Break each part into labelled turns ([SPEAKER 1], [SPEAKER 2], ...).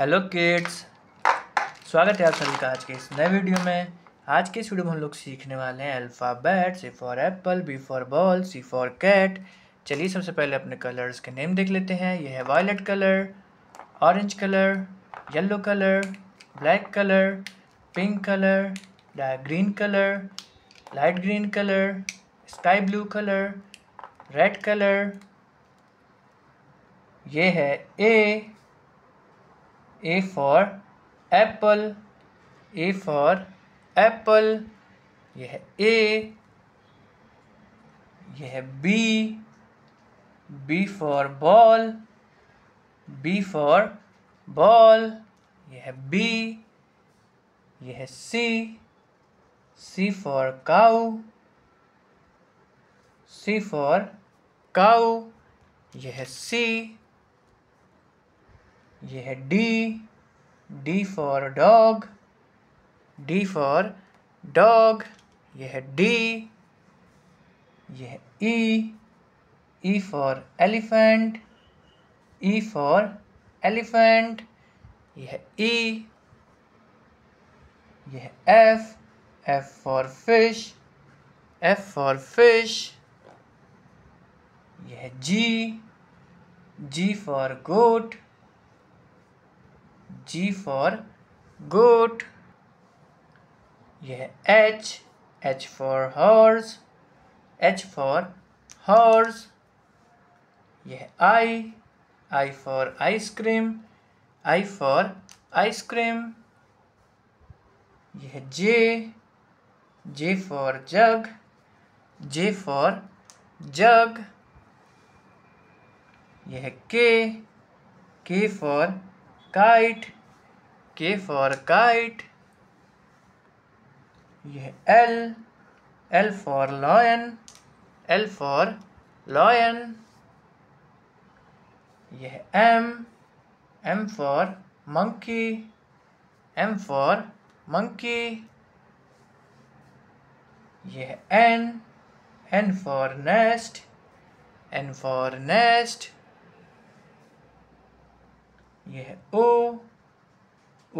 [SPEAKER 1] hello kids स्वागत है आप सभी का आज के इस नए वीडियो में आज के इस वीडियो में हम लोग सीखने वाले हैं alphabet C for apple B for ball C for cat चलिए सबसे पहले अपने कलर्स के नेम देख लेते हैं यह है violet colour orange colour yellow colour black colour pink colour dark green colour light green colour sky blue colour red colour ये है ए A for apple A for apple ये है A ये है B B for ball B for ball ये है B ये है C C for cow C for cow यह है C ये है D D for dog D for dog ये है डी ये है E E for elephant E for elephant ये है ई ये है F F for fish F for fish यह G G for goat G for goat यह H H for horse H for horse यह I I for ice cream I for ice cream यह J J for jug J for jug यह K K for kite K for kite ये L L for lion L for lion यह M M for monkey M for monkey यह N N for nest N for nest ये है O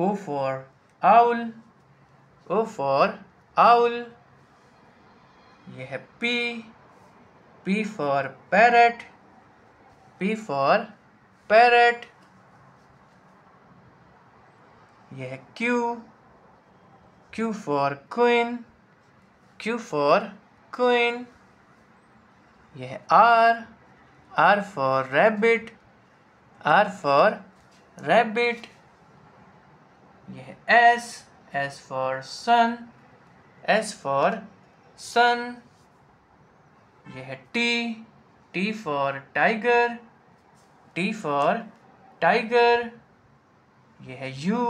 [SPEAKER 1] O for owl O for owl ये है P P for parrot P for parrot ये है Q Q for queen Q for queen ये है R R for rabbit R for rabbit ये S S for sun S for sun यह T T for tiger T for tiger यह U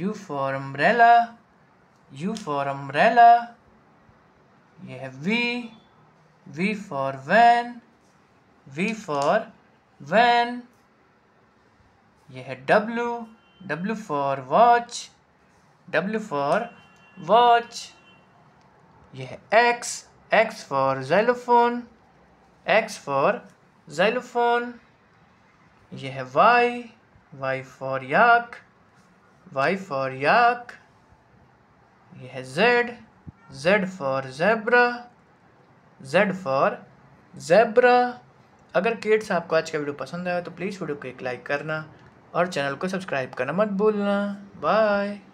[SPEAKER 1] U for umbrella U for umbrella यह V V for van V for van यह है W W for watch W for watch यह है X X for xylophone X for xylophone यह है Y Y for yak Y for yak यह है Z Z for zebra Z for zebra अगर kids आपको आज का वीडियो पसंद आया तो प्लीज़ वीडियो को एक लाइक करना और चैनल को सब्सक्राइब करना मत भूलना बाय